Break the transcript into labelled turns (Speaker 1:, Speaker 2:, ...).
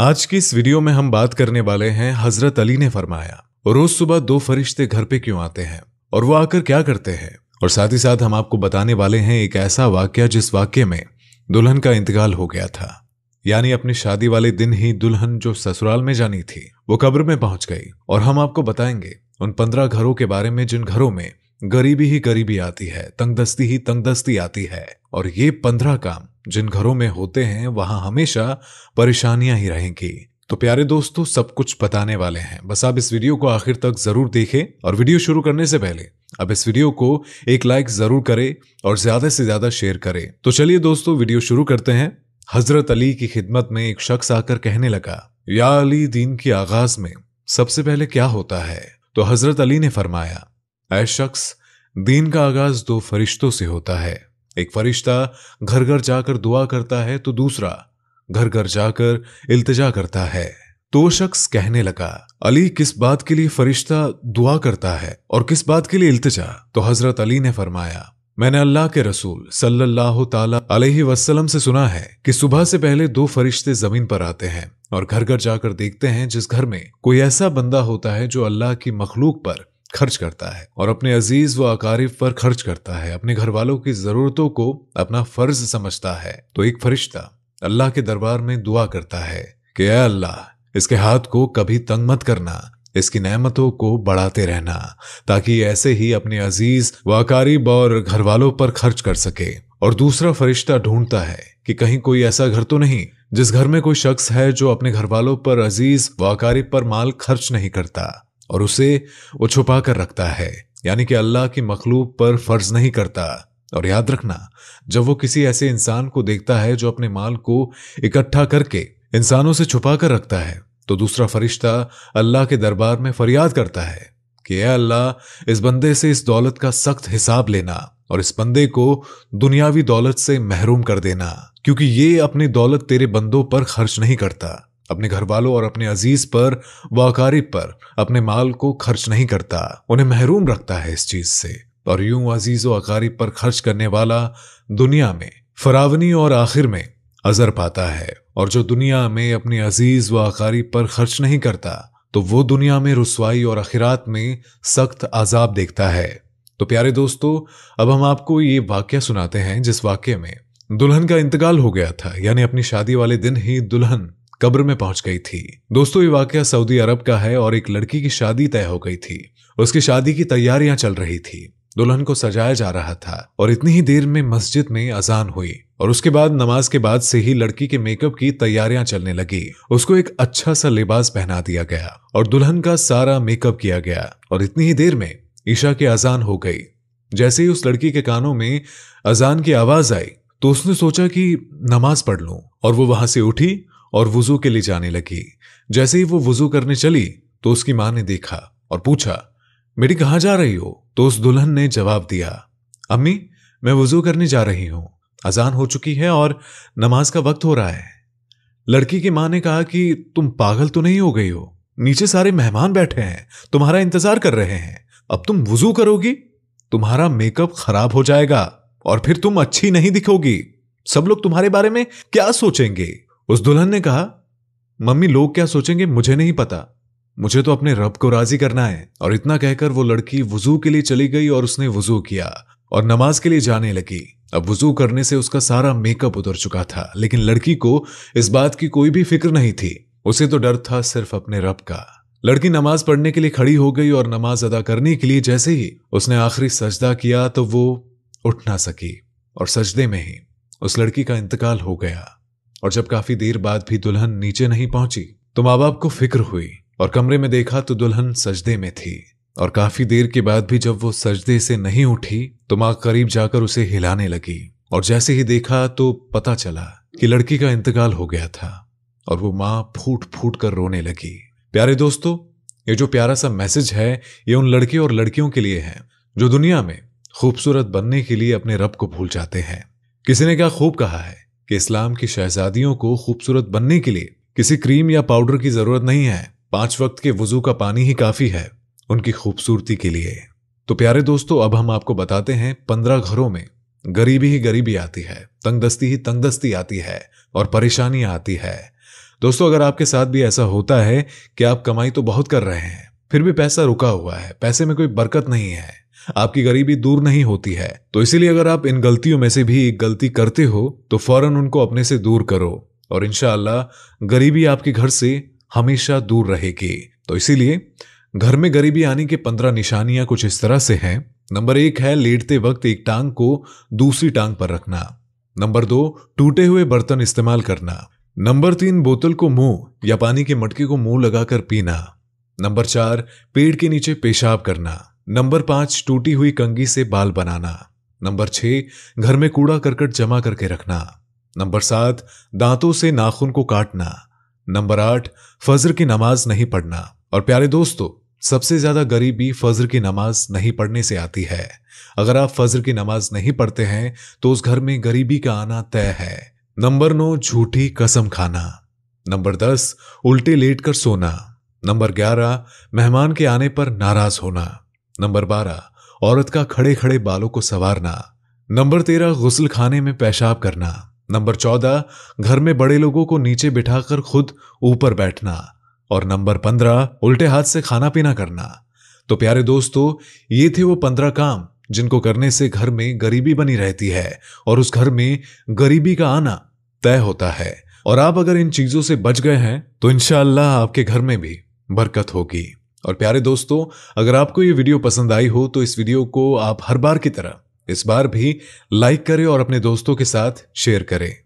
Speaker 1: आज की इस वीडियो में हम बात करने वाले हैं हजरत अली ने फरमाया रोज सुबह दो फरिश्ते घर पे क्यों आते हैं और वो आकर क्या करते हैं और साथ ही साथ हम आपको बताने वाले हैं एक ऐसा वाक्य जिस वाक्य में दुल्हन का इंतकाल हो गया था यानी अपनी शादी वाले दिन ही दुल्हन जो ससुराल में जानी थी वो कब्र में पहुंच गई और हम आपको बताएंगे उन पंद्रह घरों के बारे में जिन घरों में गरीबी ही गरीबी आती है तंगदस्ती ही तंगदस्ती आती है और ये पंद्रह काम जिन घरों में होते हैं वहां हमेशा परेशानियां ही रहेंगी तो प्यारे दोस्तों सब कुछ बताने वाले हैं बस आप इस वीडियो को आखिर तक जरूर देखें और वीडियो शुरू करने से पहले अब इस वीडियो को एक लाइक जरूर करें और ज्यादा से ज्यादा शेयर करें तो चलिए दोस्तों वीडियो शुरू करते हैं हजरत अली की खिदमत में एक शख्स आकर कहने लगा या अली दीन की आगाज में सबसे पहले क्या होता है तो हजरत अली ने फरमाया ऐ शख्स दीन का आगाज दो फरिश्तों से होता है एक फरिश्ता घर घर जाकर दुआ करता है तो दूसरा घर घर जाकर इल्तजा करता है तो शख्स कहने लगा अली किस बात के लिए फरिश्ता दुआ करता है और किस बात के लिए इल्तजा तो हजरत अली ने फरमाया मैंने अल्लाह के रसूल सल्लल्लाहु ताला अलैहि वसल्लम से सुना है कि सुबह से पहले दो फरिश्ते जमीन पर आते हैं और घर घर जाकर देखते हैं जिस घर में कोई ऐसा बंदा होता है जो अल्लाह की मखलूक पर खर्च करता है और अपने अजीज व अकारिब पर खर्च करता है अपने घर वालों की जरूरतों को अपना फर्ज समझता है तो एक फरिश्ता अल्लाह के दरबार में दुआ करता है कि अल्लाह इसके हाथ को कभी तंग मत करना इसकी नेमतों को बढ़ाते रहना ताकि ऐसे ही अपने अजीज व अकारीब और घर वालों पर खर्च कर सके और दूसरा फरिश्ता ढूंढता है कि कहीं कोई ऐसा घर तो नहीं जिस घर में कोई शख्स है जो अपने घर वालों पर अजीज व वाकारीब पर माल खर्च नहीं करता और उसे वो छुपा कर रखता है यानी कि अल्लाह की मखलूक पर फर्ज नहीं करता और याद रखना जब वो किसी ऐसे इंसान को देखता है जो अपने माल को इकट्ठा करके इंसानों से छुपा कर रखता है तो दूसरा फरिश्ता अल्लाह के दरबार में फरियाद करता है कि अल्लाह इस बंदे से इस दौलत का सख्त हिसाब लेना और इस बंदे को दुनियावी दौलत से महरूम कर देना क्योंकि ये अपनी दौलत तेरे बंदों पर खर्च नहीं करता अपने घर वालों और अपने अजीज पर व अकारीब पर अपने माल को खर्च नहीं करता उन्हें महरूम रखता है इस चीज से और यूं अजीज व अकारीब पर खर्च करने वाला दुनिया में फरावनी और आखिर में अजर पाता है और जो दुनिया में अपने अजीज व अकारीब पर खर्च नहीं करता तो वो दुनिया में रसवाई और आखिरत में सख्त आजाब देखता है तो प्यारे दोस्तों अब हम आपको ये वाक्य सुनाते हैं जिस वाक्य में दुल्हन का इंतकाल हो गया था यानी अपनी शादी वाले दिन ही दुल्हन कब्र में पहुंच गई थी दोस्तों ये वाक्य सऊदी अरब का है और एक लड़की की शादी तय हो गई थी उसकी शादी की तैयारियां चल रही थी दुल्हन को सजाया जा रहा था और इतनी ही देर में मस्जिद में अजान हुई और उसके बाद नमाज के बाद से ही लड़की के मेकअप की तैयारियां चलने लगी उसको एक अच्छा सा लिबास पहना दिया गया और दुल्हन का सारा मेकअप किया गया और इतनी ही देर में ईशा की अजान हो गई जैसे ही उस लड़की के कानों में अजान की आवाज आई तो उसने सोचा कि नमाज पढ़ लू और वो वहां से उठी और वुजू के लिए जाने लगी जैसे ही वो वुजू करने चली तो उसकी मां ने देखा और पूछा मेरी कहा जा रही हो तो उस दुल्हन ने जवाब दिया अम्मी मैं वजू करने जा रही हूं अजान हो चुकी है और नमाज का वक्त हो रहा है लड़की की मां ने कहा कि तुम पागल तो नहीं हो गई हो नीचे सारे मेहमान बैठे हैं तुम्हारा इंतजार कर रहे हैं अब तुम वजू करोगी तुम्हारा मेकअप खराब हो जाएगा और फिर तुम अच्छी नहीं दिखोगी सब लोग तुम्हारे बारे में क्या सोचेंगे उस दुल्हन ने कहा मम्मी लोग क्या सोचेंगे मुझे नहीं पता मुझे तो अपने रब को राजी करना है और इतना कहकर वो लड़की वजू के लिए चली गई और उसने वजू किया और नमाज के लिए जाने लगी अब वजू करने से उसका सारा मेकअप उतर चुका था लेकिन लड़की को इस बात की कोई भी फिक्र नहीं थी उसे तो डर था सिर्फ अपने रब का लड़की नमाज पढ़ने के लिए खड़ी हो गई और नमाज अदा करने के लिए जैसे ही उसने आखिरी सजदा किया तो वो उठ ना सकी और सजदे में ही उस लड़की का इंतकाल हो गया और जब काफी देर बाद भी दुल्हन नीचे नहीं पहुंची तो माँ बाप को फिक्र हुई और कमरे में देखा तो दुल्हन सजदे में थी और काफी देर के बाद भी जब वो सजदे से नहीं उठी तो माँ करीब जाकर उसे हिलाने लगी और जैसे ही देखा तो पता चला कि लड़की का इंतकाल हो गया था और वो माँ फूट फूट कर रोने लगी प्यारे दोस्तों ये जो प्यारा सा मैसेज है ये उन लड़के और लड़कियों के लिए है जो दुनिया में खूबसूरत बनने के लिए अपने रब को भूल जाते हैं किसी ने क्या खूब कहा है कि इस्लाम की शहजादियों को खूबसूरत बनने के लिए किसी क्रीम या पाउडर की जरूरत नहीं है पांच वक्त के वजू का पानी ही काफी है उनकी खूबसूरती के लिए तो प्यारे दोस्तों अब हम आपको बताते हैं पंद्रह घरों में गरीबी ही गरीबी आती है तंगदस्ती ही तंगदस्ती आती है और परेशानी आती है दोस्तों अगर आपके साथ भी ऐसा होता है कि आप कमाई तो बहुत कर रहे हैं फिर भी पैसा रुका हुआ है पैसे में कोई बरकत नहीं है आपकी गरीबी दूर नहीं होती है तो इसीलिए अगर आप इन गलतियों में से भी एक गलती करते हो तो फौरन उनको अपने से दूर करो और इनशाला गरीबी आपके घर से हमेशा दूर रहेगी तो इसीलिए घर में गरीबी आने के पंद्रह निशानियां कुछ इस तरह से हैं नंबर एक है लेटते वक्त एक टांग को दूसरी टांग पर रखना नंबर दो टूटे हुए बर्तन इस्तेमाल करना नंबर तीन बोतल को मुंह या पानी के मटके को मुंह लगाकर पीना नंबर चार पेड़ के नीचे पेशाब करना नंबर पांच टूटी हुई कंगी से बाल बनाना नंबर छह घर में कूड़ा करकट जमा करके रखना नंबर सात दांतों से नाखून को काटना नंबर आठ फजर की नमाज नहीं पढ़ना और प्यारे दोस्तों सबसे ज्यादा गरीबी फजर की नमाज नहीं पढ़ने से आती है अगर आप फज्र की नमाज नहीं पढ़ते हैं तो उस घर में गरीबी का आना तय है नंबर नौ झूठी कसम खाना नंबर दस उल्टे लेट कर सोना नंबर ग्यारह मेहमान के आने पर नाराज होना नंबर बारह औरत का खड़े खड़े बालों को संवारना नंबर तेरह गुसल खाने में पेशाब करना नंबर चौदह घर में बड़े लोगों को नीचे बिठाकर खुद ऊपर बैठना और नंबर पंद्रह उल्टे हाथ से खाना पीना करना तो प्यारे दोस्तों ये थे वो पंद्रह काम जिनको करने से घर में गरीबी बनी रहती है और उस घर में गरीबी का आना तय होता है और आप अगर इन चीजों से बच गए हैं तो इनशाला आपके घर में भी बरकत होगी और प्यारे दोस्तों अगर आपको ये वीडियो पसंद आई हो तो इस वीडियो को आप हर बार की तरह इस बार भी लाइक करें और अपने दोस्तों के साथ शेयर करें